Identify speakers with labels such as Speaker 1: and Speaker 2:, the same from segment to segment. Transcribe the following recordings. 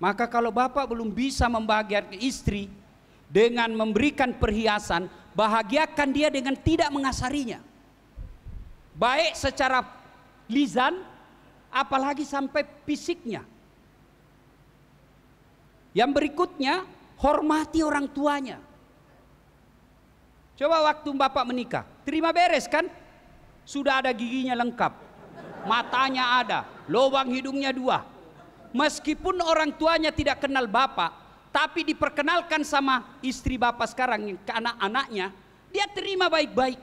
Speaker 1: Maka kalau bapak belum bisa membahagiakan istri dengan memberikan perhiasan, bahagiakan dia dengan tidak mengasarinya. Baik secara lisan, apalagi sampai fisiknya. Yang berikutnya, hormati orang tuanya. Coba waktu bapak menikah, terima beres kan? Sudah ada giginya lengkap, matanya ada, lubang hidungnya dua, meskipun orang tuanya tidak kenal bapak, tapi diperkenalkan sama istri bapak sekarang ke anak-anaknya, dia terima baik-baik.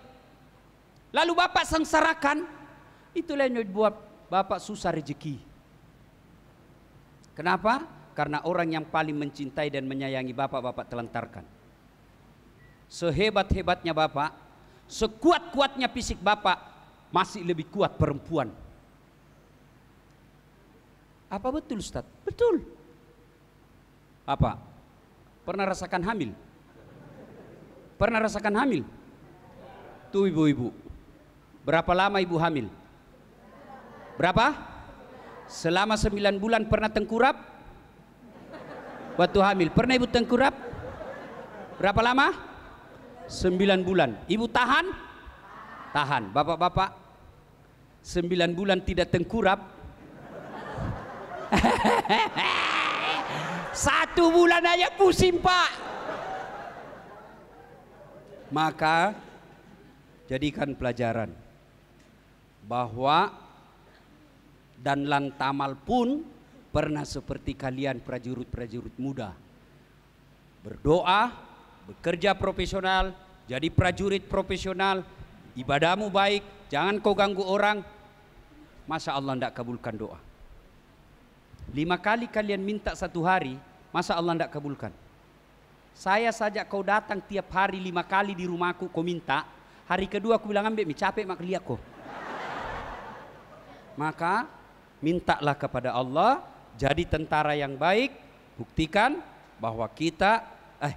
Speaker 1: Lalu bapak sengsarakan, itulah yang buat bapak susah rezeki. Kenapa? Karena orang yang paling mencintai dan menyayangi bapak, bapak telantarkan. Sehebat-hebatnya bapak, sekuat-kuatnya fisik bapak, masih lebih kuat perempuan apa betul Ustaz? Betul. Apa? Pernah rasakan hamil? Pernah rasakan hamil? Tuh ibu-ibu. Berapa lama ibu hamil? Berapa? Selama sembilan bulan pernah tengkurap? Waktu hamil. Pernah ibu tengkurap? Berapa lama? Sembilan bulan. Ibu tahan? Tahan. Bapak-bapak sembilan bulan tidak tengkurap Satu bulan aja pusing pak. Maka jadikan pelajaran bahwa dan lantamal pun pernah seperti kalian prajurit-prajurit muda. Berdoa, bekerja profesional, jadi prajurit profesional, ibadahmu baik, jangan kau ganggu orang. Masa Allah tidak kabulkan doa. Lima kali kalian minta satu hari, masa Allah tidak kabulkan? Saya saja kau datang tiap hari lima kali di rumahku kau minta. Hari kedua aku bilang ambil mi capek mak lihat kau. Maka mintalah kepada Allah jadi tentara yang baik, buktikan bahwa kita eh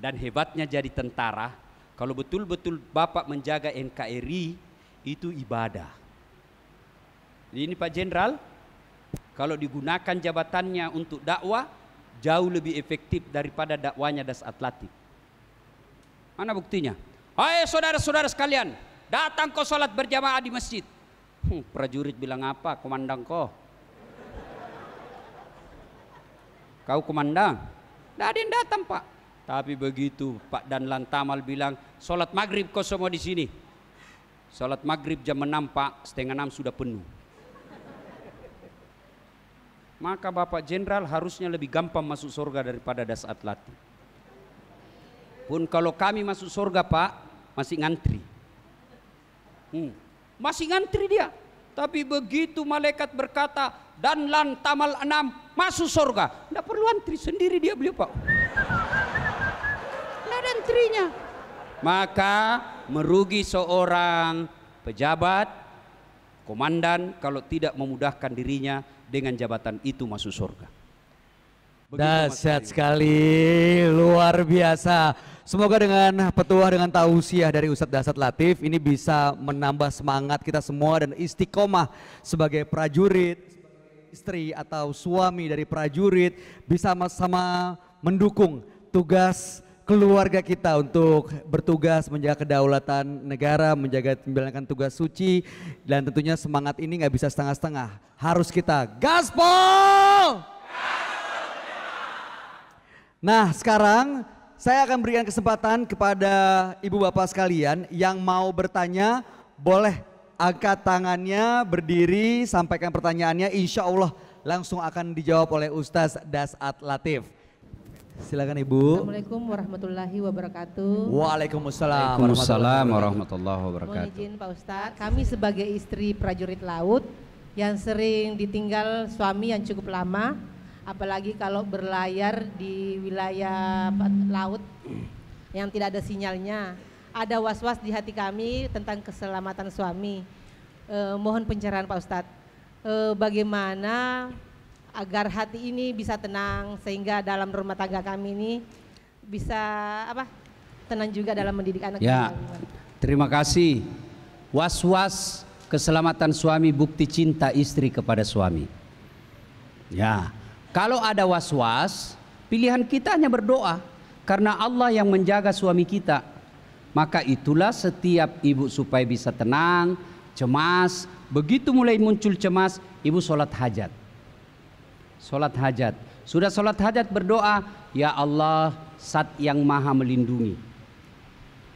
Speaker 1: dan hebatnya jadi tentara kalau betul-betul Bapak menjaga NKRI itu ibadah. Ini Pak Jenderal, kalau digunakan jabatannya untuk dakwah, jauh lebih efektif daripada dakwanya das atlatif. Mana buktinya? Hai saudara-saudara sekalian, datang kau sholat berjamaah di masjid. Hmm, prajurit bilang apa? Komandan kau. Kau komandan? Tidak ada yang datang pak. Tapi begitu Pak Dan Lantamal bilang, sholat maghrib kau semua di sini. Sholat maghrib jam 6 pak, setengah 6 sudah penuh maka Bapak Jenderal harusnya lebih gampang masuk surga daripada Das Atlati. Pun kalau kami masuk surga Pak, masih ngantri. Hmm. Masih ngantri dia. Tapi begitu malaikat berkata, dan lan tamal enam masuk surga. Tidak perlu antri, sendiri dia beliau Pak. Tidak ada antrinya. Maka merugi seorang pejabat, komandan kalau tidak memudahkan dirinya dengan jabatan itu masuk surga.
Speaker 2: Dasyat sekali, luar biasa. Semoga dengan petua dengan tausiah dari Ustadz Dasat Latif ini bisa menambah semangat kita semua dan istiqomah sebagai prajurit, istri atau suami dari prajurit bisa sama-sama mendukung tugas keluarga kita untuk bertugas menjaga kedaulatan negara, menjaga menjalankan tugas suci dan tentunya semangat ini nggak bisa setengah-setengah. Harus kita gaspol. Nah, sekarang saya akan berikan kesempatan kepada ibu bapak sekalian yang mau bertanya boleh angkat tangannya, berdiri, sampaikan pertanyaannya. Insya Allah langsung akan dijawab oleh Ustaz Dasat Latif. Silakan Ibu.
Speaker 1: Assalamualaikum warahmatullahi wabarakatuh.
Speaker 2: Waalaikumsalam, Waalaikumsalam warahmatullahi wabarakatuh. Mohon
Speaker 1: izin Pak Ustadz, kami sebagai istri prajurit laut yang sering ditinggal suami yang cukup lama, apalagi kalau berlayar di wilayah laut yang tidak ada sinyalnya. Ada was-was di hati kami tentang keselamatan suami. Eh, mohon pencerahan Pak Ustadz. Eh, bagaimana agar hati ini bisa tenang sehingga dalam rumah tangga kami ini bisa apa tenang juga dalam mendidik anak. Ya, kami. terima kasih. Was-was keselamatan suami bukti cinta istri kepada suami. Ya, kalau ada was-was, pilihan kita hanya berdoa karena Allah yang menjaga suami kita. Maka itulah setiap ibu supaya bisa tenang, cemas, begitu mulai muncul cemas, ibu sholat hajat. Sholat hajat. Sudah sholat hajat berdoa, Ya Allah Sat yang maha melindungi.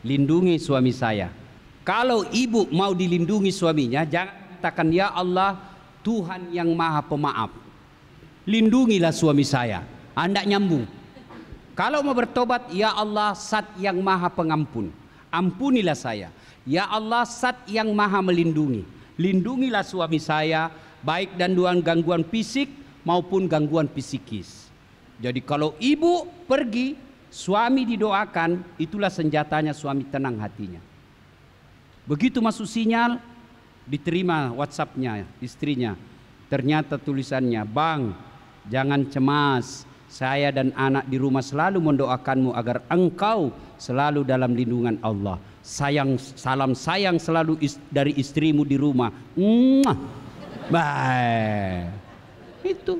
Speaker 1: Lindungi suami saya. Kalau ibu mau dilindungi suaminya, jangan katakan Ya Allah Tuhan yang maha pemaaf. Lindungilah suami saya. Anda nyambung. Kalau mau bertobat, Ya Allah Sat yang maha pengampun. Ampunilah saya. Ya Allah Sat yang maha melindungi. Lindungilah suami saya baik dan dua gangguan fisik maupun gangguan psikis. Jadi kalau ibu pergi, suami didoakan, itulah senjatanya suami tenang hatinya. Begitu masuk sinyal, diterima WhatsAppnya istrinya. Ternyata tulisannya, Bang, jangan cemas. Saya dan anak di rumah selalu mendoakanmu agar engkau selalu dalam lindungan Allah. Sayang salam sayang selalu is, dari istrimu di rumah. Mwah. Bye. Itu.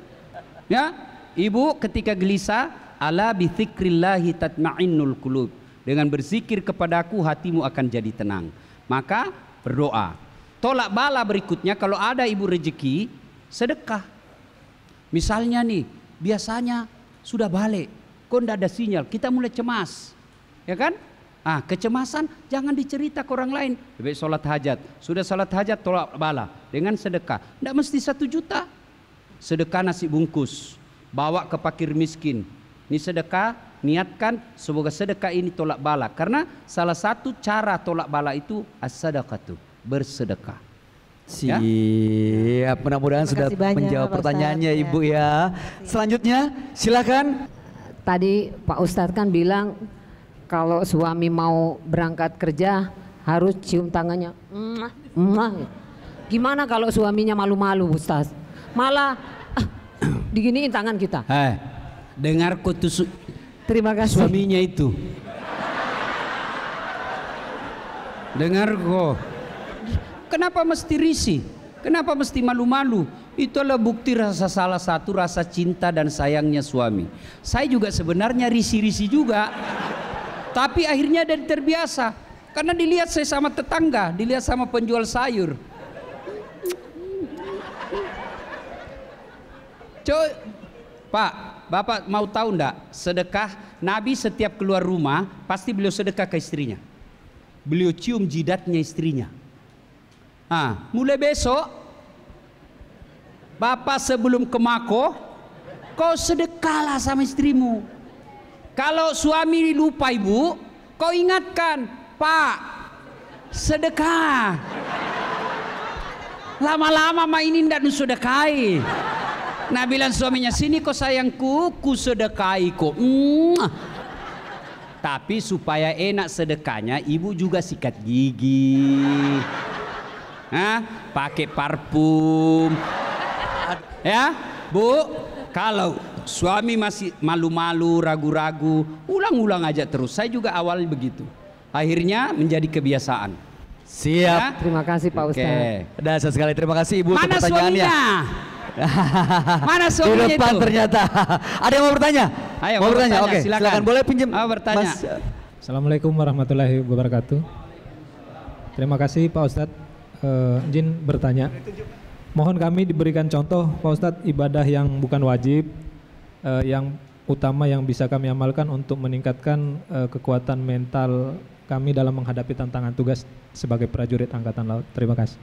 Speaker 1: Ya. Ibu ketika gelisah, ala bi dzikrillahi tatma'innul qulub. Dengan berzikir kepadaku hatimu akan jadi tenang. Maka berdoa. Tolak bala berikutnya kalau ada ibu rezeki, sedekah. Misalnya nih, biasanya sudah balik, kok ada sinyal, kita mulai cemas. Ya kan? Ah, kecemasan jangan dicerita ke orang lain. Lebih sholat hajat. Sudah sholat hajat tolak bala dengan sedekah. Tidak mesti satu juta sedekah nasi bungkus, bawa ke pakir miskin. Ini sedekah, niatkan semoga sedekah ini tolak bala. Karena salah satu cara tolak bala itu as-sadaqatu, bersedekah.
Speaker 2: Ya? Siap, ya? mudah-mudahan sudah banyak, menjawab pertanyaannya Ustaz, Ibu ya. Selanjutnya silakan. Tadi Pak Ustadz kan bilang kalau suami mau berangkat kerja harus cium tangannya. Gimana kalau suaminya malu-malu Ustadz? malah diginiin tangan kita.
Speaker 1: Eh, dengar kutus Terima kasih. Suaminya itu. Dengar kok. Kenapa mesti risih? Kenapa mesti malu-malu? Itu adalah bukti rasa salah satu rasa cinta dan sayangnya suami. Saya juga sebenarnya risi-risi juga. Tapi akhirnya dari terbiasa. Karena dilihat saya sama tetangga, dilihat sama penjual sayur. Cuk, Pak, Bapak mau tahu enggak sedekah Nabi setiap keluar rumah pasti beliau sedekah ke istrinya. Beliau cium jidatnya istrinya. Ah, mulai besok Bapak sebelum ke Mako kau sedekahlah sama istrimu. Kalau suami lupa ibu, kau ingatkan, Pak, sedekah. Lama-lama mainin sedekahi. sedekahin. Nah bilang suaminya, sini kok sayangku, ku sedekai kok. Mm. Tapi supaya enak sedekahnya, ibu juga sikat gigi. Hah? Pakai parfum. Ya, Bu, kalau suami masih malu-malu, ragu-ragu, ulang-ulang aja terus. Saya juga awal begitu. Akhirnya menjadi kebiasaan. Siap. Ya? Terima kasih Pak Ustaz. Oke.
Speaker 2: Dasar sekali terima kasih Ibu Mana untuk pertanyaannya. Suaminya? Mana suaminya Di depan itu? ternyata. Ada yang mau bertanya? Ayo, mau bertanya. bertanya. Oke, silakan. silakan. Boleh pinjam. Mau bertanya. Mas.
Speaker 1: Assalamualaikum warahmatullahi wabarakatuh. Terima kasih Pak Ustadz. Uh, eh, izin bertanya. Mohon kami diberikan contoh Pak Ustadz ibadah yang bukan wajib, uh, yang utama yang bisa kami amalkan untuk meningkatkan uh, kekuatan mental kami dalam menghadapi tantangan tugas sebagai prajurit Angkatan Laut. Terima kasih.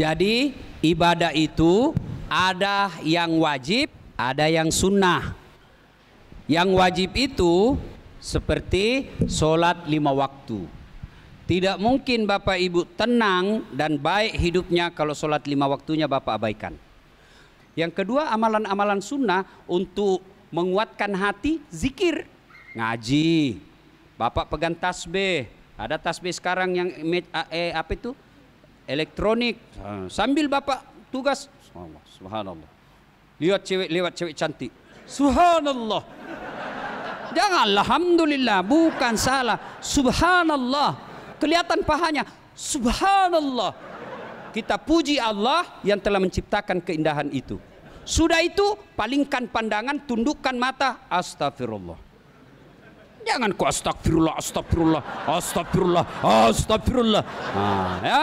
Speaker 1: Jadi ibadah itu ada yang wajib, ada yang sunnah. Yang wajib itu seperti sholat lima waktu. Tidak mungkin Bapak Ibu tenang dan baik hidupnya kalau sholat lima waktunya Bapak abaikan. Yang kedua amalan-amalan sunnah untuk menguatkan hati zikir. Ngaji, Bapak pegang tasbih. Ada tasbih sekarang yang eh, apa itu? elektronik ah, sambil bapak tugas subhanallah, subhanallah. lihat cewek lewat cewek cantik subhanallah janganlah, alhamdulillah bukan salah subhanallah kelihatan pahanya subhanallah kita puji Allah yang telah menciptakan keindahan itu sudah itu palingkan pandangan tundukkan mata astagfirullah Jangan ku astagfirullah, astagfirullah, astagfirullah, astagfirullah. ah, ya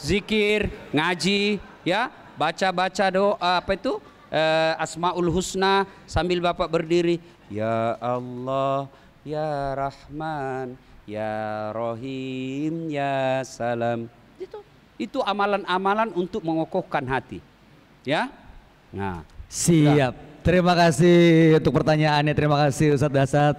Speaker 1: zikir, ngaji, ya, baca-baca doa apa itu? Uh, Asmaul Husna sambil Bapak berdiri, ya Allah, ya Rahman, ya rohim ya Salam. Itu itu amalan-amalan untuk mengokohkan hati. Ya?
Speaker 2: Nah, siap. Terima kasih untuk pertanyaannya. Terima kasih Ustadz Dasat.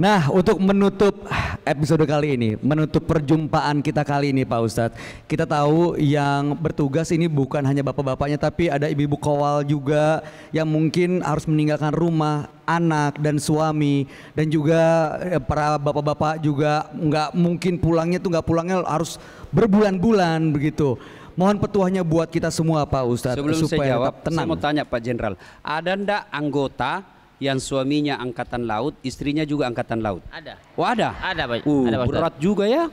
Speaker 2: Nah, untuk menutup episode kali ini, menutup perjumpaan kita kali ini Pak Ustadz, kita tahu yang bertugas ini bukan hanya bapak-bapaknya, tapi ada ibu-ibu kowal juga yang mungkin harus meninggalkan rumah, anak dan suami, dan juga eh, para bapak-bapak juga nggak mungkin pulangnya tuh nggak pulangnya harus berbulan-bulan begitu. Mohon petuahnya buat kita semua Pak Ustadz Sebelum supaya saya jawab, tetap tenang. Saya mau tanya
Speaker 1: Pak Jenderal, ada ndak anggota yang suaminya angkatan laut, istrinya juga angkatan laut. Ada. Oh ada. Ada pak. Uh, ada, pak berat juga ya.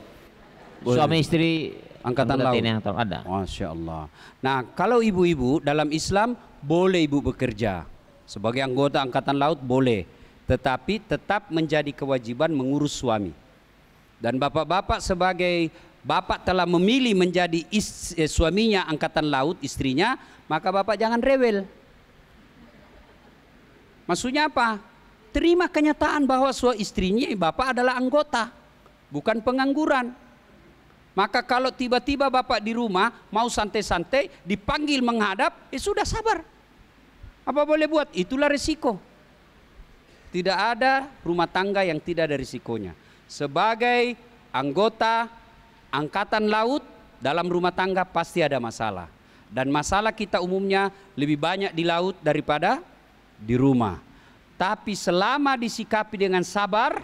Speaker 1: Suami istri angkatan laut. Ini ada. Masya Allah. Nah kalau ibu-ibu dalam Islam boleh ibu bekerja sebagai anggota angkatan laut boleh, tetapi tetap menjadi kewajiban mengurus suami. Dan bapak-bapak sebagai bapak telah memilih menjadi is, eh, suaminya angkatan laut istrinya, maka bapak jangan rewel Maksudnya apa? Terima kenyataan bahwa suami istrinya eh, bapak adalah anggota, bukan pengangguran. Maka kalau tiba-tiba bapak di rumah mau santai-santai dipanggil menghadap, eh sudah sabar. Apa boleh buat? Itulah resiko. Tidak ada rumah tangga yang tidak ada risikonya. Sebagai anggota angkatan laut dalam rumah tangga pasti ada masalah. Dan masalah kita umumnya lebih banyak di laut daripada di rumah. Tapi selama disikapi dengan sabar,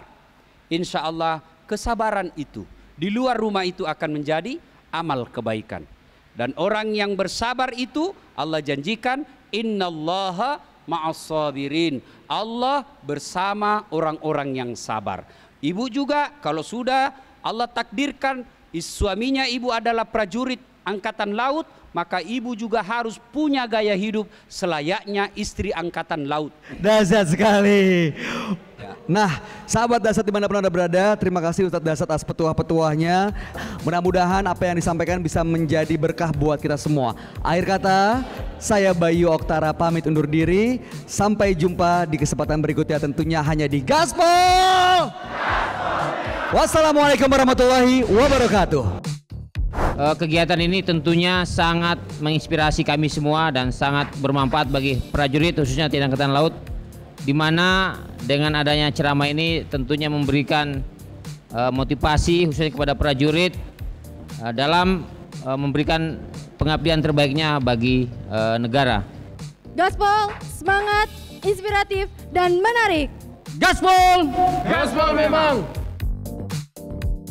Speaker 1: insya Allah kesabaran itu di luar rumah itu akan menjadi amal kebaikan. Dan orang yang bersabar itu Allah janjikan innallaha ma'as-sabirin. Allah bersama orang-orang yang sabar. Ibu juga kalau sudah Allah takdirkan suaminya ibu adalah prajurit angkatan laut, maka ibu juga harus punya gaya hidup selayaknya istri angkatan laut.
Speaker 2: Dasar sekali. Ya. Nah, sahabat dasar dimana pun anda berada, terima kasih Ustadz dasar atas petuah-petuahnya. Mudah-mudahan apa yang disampaikan bisa menjadi berkah buat kita semua. Akhir kata, saya Bayu Oktara pamit undur diri. Sampai jumpa di kesempatan berikutnya tentunya hanya di Gaspol. Gaspol. Wassalamualaikum warahmatullahi wabarakatuh.
Speaker 1: Eh, kegiatan ini tentunya sangat menginspirasi kami semua dan sangat bermanfaat bagi prajurit khususnya TNI Angkatan Laut di mana dengan adanya ceramah ini tentunya memberikan eh, motivasi khususnya kepada prajurit eh, dalam memberikan pengabdian terbaiknya bagi negara. Gaspol semangat, inspiratif dan menarik. Gaspol! Gaspol memang.